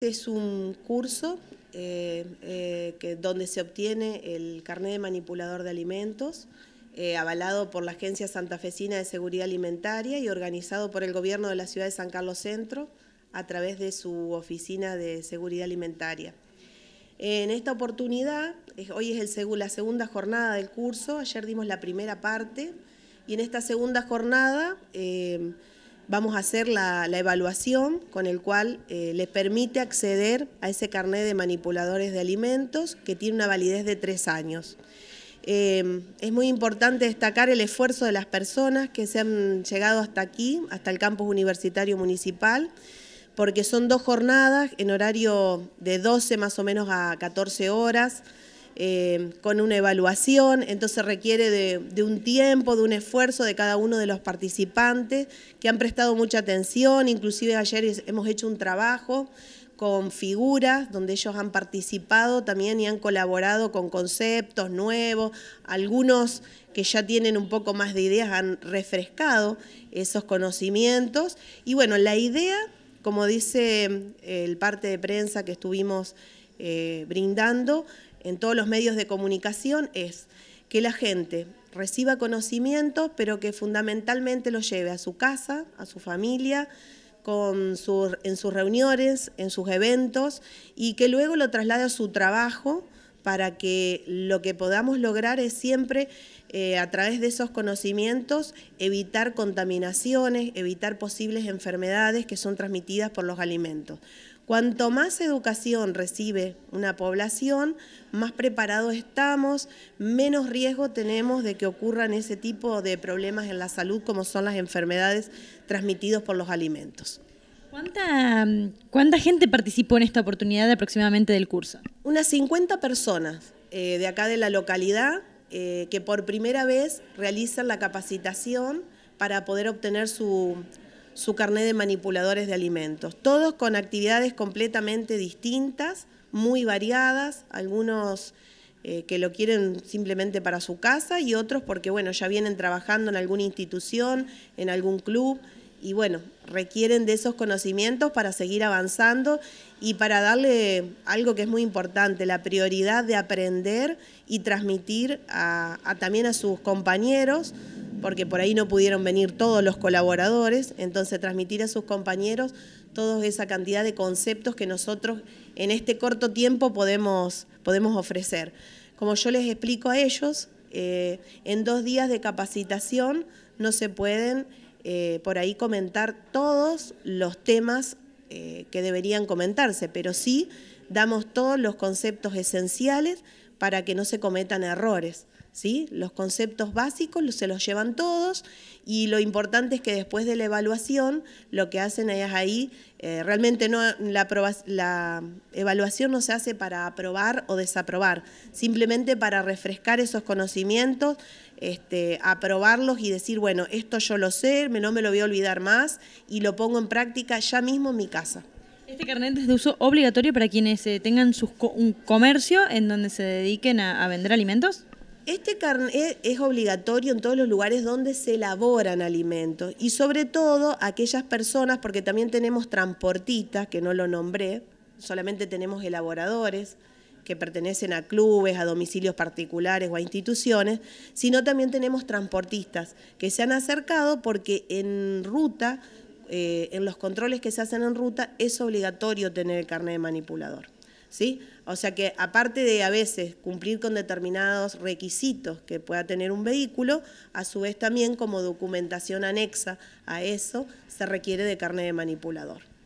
Es un curso eh, eh, que, donde se obtiene el carnet de manipulador de alimentos, eh, avalado por la Agencia Santafesina de Seguridad Alimentaria y organizado por el Gobierno de la Ciudad de San Carlos Centro a través de su Oficina de Seguridad Alimentaria. En esta oportunidad, hoy es la segunda jornada del curso, ayer dimos la primera parte y en esta segunda jornada vamos a hacer la, evaluación con el cual eh, les permite acceder a ese carnet de manipuladores de alimentos que tiene una validez de tres años. Em, es muy importante destacar el esfuerzo de las personas que se han llegado hasta aquí, hasta el campus universitario municipal, porque son dos jornadas en horario de 12 más o menos a 14 horas, Em, con una evaluación, entonces requiere de, un tiempo, de un esfuerzo de cada uno de los participantes que han prestado mucha atención, inclusive ayer hemos hecho un trabajo con figuras donde ellos han participado también y han colaborado con conceptos nuevos, algunos que ya tienen un poco más de ideas han refrescado esos conocimientos y bueno, la idea como dice el parte de prensa que estuvimos eh, brindando, en todos los medios de comunicación es que la gente reciba conocimientos, pero que fundamentalmente lo lleve a su casa, a su familia, en sus reuniones, en sus eventos, y que luego lo traslade a su trabajo para que lo que podamos lograr es siempre eh, a través de esos conocimientos evitar contaminaciones, evitar posibles enfermedades que son transmitidas por los alimentos. Cuanto más educación recibe una población, más preparados estamos, menos riesgo tenemos de que ocurran ese tipo de problemas en la salud como son las enfermedades transmitidas por los alimentos. Mm, ¿Cuánta, gente participó en esta oportunidad aproximadamente del curso? Unas 50 personas eh, de acá de la localidad eh, que por primera vez realizan la capacitación para poder obtener su su carnet de manipuladores de alimentos. Todos con actividades completamente distintas, muy variadas, algunos eh, que lo quieren simplemente para su casa y otros porque bueno, ya vienen trabajando en alguna institución, en algún club y bueno, requieren de esos conocimientos para seguir avanzando y para darle algo que es muy importante, la prioridad de aprender y transmitir también a sus compañeros porque por ahí no pudieron venir todos los colaboradores, entonces transmitir a sus compañeros toda esa cantidad de conceptos que nosotros en este corto tiempo podemos, podemos ofrecer. Como yo les explico a ellos, eh, en dos días de capacitación no se pueden eh, por ahí comentar todos los temas eh, que deberían comentarse, pero sí damos todos los conceptos esenciales para que no se cometan errores. ¿sí? Los conceptos básicos se los llevan todos y lo importante es que después de la evaluación lo que hacen es ahí, eh, realmente no, la, evaluación no se hace para aprobar o desaprobar, simplemente para refrescar esos conocimientos, este, aprobarlos y decir, bueno, esto yo lo sé, no me lo voy a olvidar más y lo pongo en práctica ya mismo en mi casa. Este carnet es de uso obligatorio para quienes eh, tengan sus un comercio en donde se dediquen a vender alimentos. Este carnet es obligatorio en todos los lugares donde se elaboran alimentos y sobre todo aquellas personas, porque también tenemos transportistas, que no lo nombré, solamente tenemos elaboradores que pertenecen a clubes, a domicilios particulares o a instituciones, sino también tenemos transportistas que se han acercado porque en ruta, eh, en los controles que se hacen en ruta, es obligatorio tener el carnet de manipulador. ¿sí? O sea que aparte de a veces cumplir con determinados requisitos que pueda tener un vehículo, a su vez también como documentación anexa a eso se requiere de carne de manipulador.